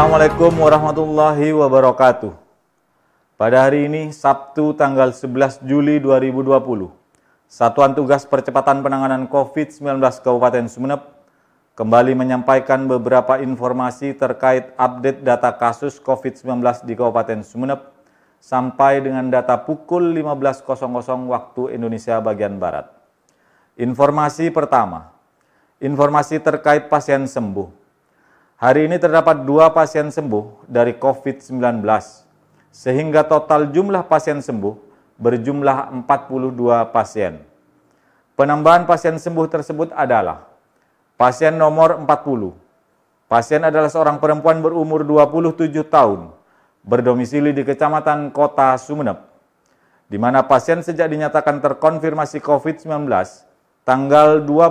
Assalamualaikum warahmatullahi wabarakatuh. Pada hari ini Sabtu tanggal 11 Juli 2020, Satuan Tugas Percepatan Penanganan COVID-19 Kabupaten Sumeneb kembali menyampaikan beberapa informasi terkait update data kasus COVID-19 di Kabupaten Sumeneb sampai dengan data pukul 15.00 waktu Indonesia bagian Barat. Informasi pertama, informasi terkait pasien sembuh Hari ini terdapat dua pasien sembuh dari COVID-19, sehingga total jumlah pasien sembuh berjumlah 42 pasien. Penambahan pasien sembuh tersebut adalah pasien nomor 40. Pasien adalah seorang perempuan berumur 27 tahun, berdomisili di Kecamatan Kota Sumeneb, di mana pasien sejak dinyatakan terkonfirmasi COVID-19 tanggal 24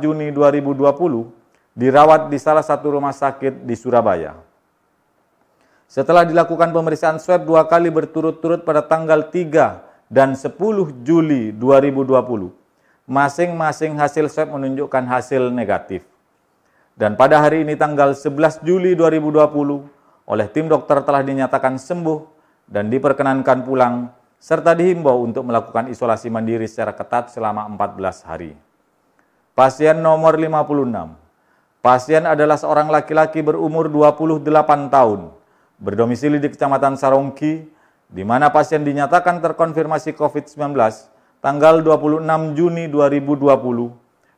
Juni 2020 dirawat di salah satu rumah sakit di Surabaya. Setelah dilakukan pemeriksaan swab dua kali berturut-turut pada tanggal 3 dan 10 Juli 2020, masing-masing hasil swab menunjukkan hasil negatif. Dan pada hari ini tanggal 11 Juli 2020, oleh tim dokter telah dinyatakan sembuh dan diperkenankan pulang serta dihimbau untuk melakukan isolasi mandiri secara ketat selama 14 hari. Pasien nomor 56 Pasien adalah seorang laki-laki berumur 28 tahun, berdomisili di Kecamatan Sarongki, di mana pasien dinyatakan terkonfirmasi COVID-19 tanggal 26 Juni 2020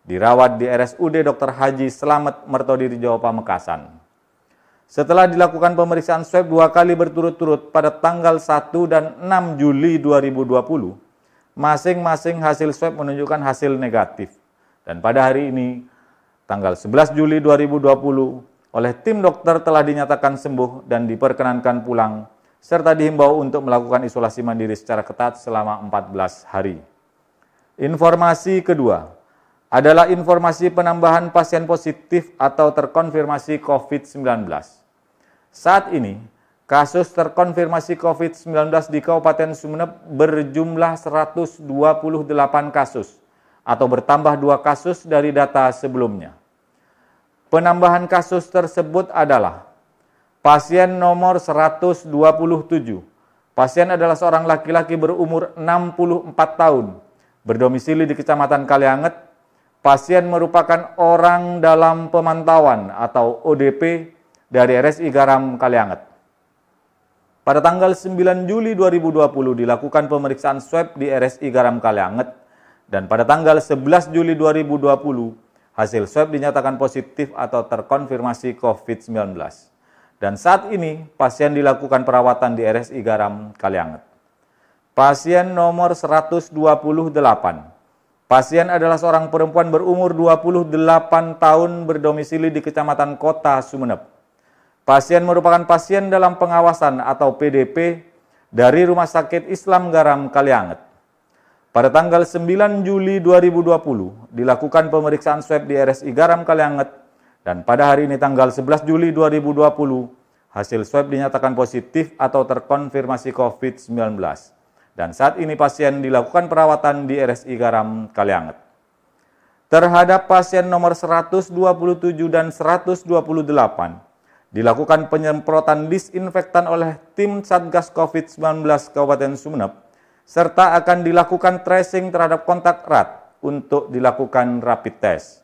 dirawat di RSUD Dr. Haji Selamat Mertodi Jawa Pamekasan. Setelah dilakukan pemeriksaan swab dua kali berturut-turut pada tanggal 1 dan 6 Juli 2020, masing-masing hasil swab menunjukkan hasil negatif. Dan pada hari ini, tanggal 11 Juli 2020 oleh tim dokter telah dinyatakan sembuh dan diperkenankan pulang serta dihimbau untuk melakukan isolasi mandiri secara ketat selama 14 hari. Informasi kedua adalah informasi penambahan pasien positif atau terkonfirmasi COVID-19. Saat ini, kasus terkonfirmasi COVID-19 di Kabupaten Sumeneb berjumlah 128 kasus atau bertambah dua kasus dari data sebelumnya. Penambahan kasus tersebut adalah pasien nomor 127. Pasien adalah seorang laki-laki berumur 64 tahun, berdomisili di Kecamatan Kalianget. Pasien merupakan orang dalam pemantauan atau ODP dari RSI Garam Kalianget. Pada tanggal 9 Juli 2020 dilakukan pemeriksaan swab di RSI Garam Kalianget dan pada tanggal 11 Juli 2020 hasil swab dinyatakan positif atau terkonfirmasi COVID-19. Dan saat ini pasien dilakukan perawatan di RSI Garam Kalianget. Pasien nomor 128. Pasien adalah seorang perempuan berumur 28 tahun berdomisili di Kecamatan Kota Sumeneb. Pasien merupakan pasien dalam pengawasan atau PDP dari Rumah Sakit Islam Garam Kalianget. Pada tanggal 9 Juli 2020 dilakukan pemeriksaan swab di RSI Garam Kalianget dan pada hari ini tanggal 11 Juli 2020 hasil swab dinyatakan positif atau terkonfirmasi COVID-19 dan saat ini pasien dilakukan perawatan di RSI Garam Kalianget. Terhadap pasien nomor 127 dan 128 dilakukan penyemprotan disinfektan oleh tim Satgas COVID-19 Kabupaten Sumeneb serta akan dilakukan tracing terhadap kontak erat untuk dilakukan rapid test.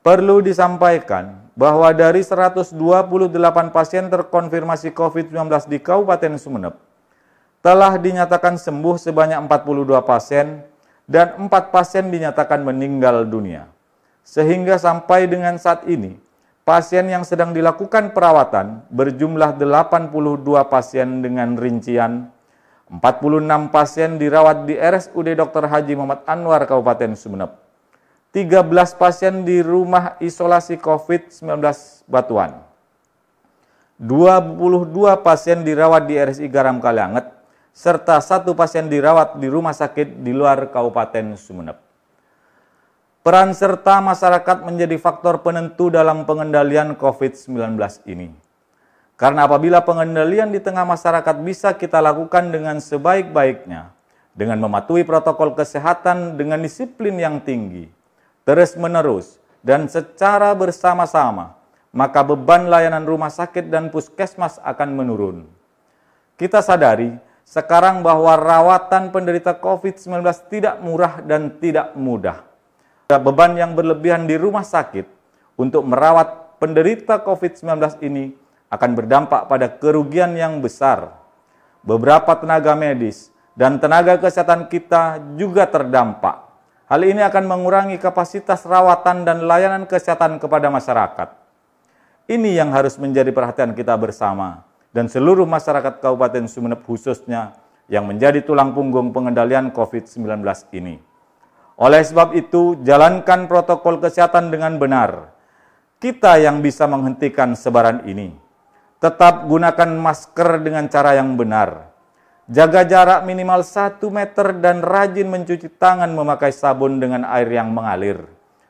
Perlu disampaikan bahwa dari 128 pasien terkonfirmasi COVID-19 di Kabupaten Sumeneb, telah dinyatakan sembuh sebanyak 42 pasien dan 4 pasien dinyatakan meninggal dunia. Sehingga sampai dengan saat ini, pasien yang sedang dilakukan perawatan berjumlah 82 pasien dengan rincian 46 pasien dirawat di RSUD Dr. Haji Muhammad Anwar Kabupaten Sumeneb. 13 pasien di rumah isolasi COVID-19 Batuan. 22 pasien dirawat di RSI Garam Kalianget serta satu pasien dirawat di rumah sakit di luar Kabupaten Sumeneb. Peran serta masyarakat menjadi faktor penentu dalam pengendalian COVID-19 ini. Karena apabila pengendalian di tengah masyarakat bisa kita lakukan dengan sebaik-baiknya, dengan mematuhi protokol kesehatan dengan disiplin yang tinggi, terus-menerus, dan secara bersama-sama, maka beban layanan rumah sakit dan puskesmas akan menurun. Kita sadari sekarang bahwa rawatan penderita COVID-19 tidak murah dan tidak mudah. Beban yang berlebihan di rumah sakit untuk merawat penderita COVID-19 ini akan berdampak pada kerugian yang besar. Beberapa tenaga medis dan tenaga kesehatan kita juga terdampak. Hal ini akan mengurangi kapasitas rawatan dan layanan kesehatan kepada masyarakat. Ini yang harus menjadi perhatian kita bersama dan seluruh masyarakat Kabupaten Sumeneb khususnya yang menjadi tulang punggung pengendalian COVID-19 ini. Oleh sebab itu, jalankan protokol kesehatan dengan benar. Kita yang bisa menghentikan sebaran ini. Tetap gunakan masker dengan cara yang benar. Jaga jarak minimal 1 meter dan rajin mencuci tangan memakai sabun dengan air yang mengalir.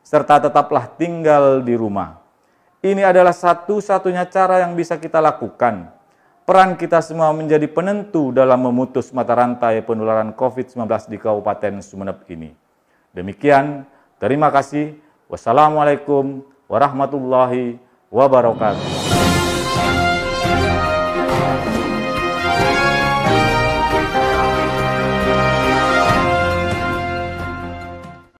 Serta tetaplah tinggal di rumah. Ini adalah satu-satunya cara yang bisa kita lakukan. Peran kita semua menjadi penentu dalam memutus mata rantai penularan COVID-19 di Kabupaten Sumeneb ini. Demikian, terima kasih. Wassalamualaikum warahmatullahi wabarakatuh.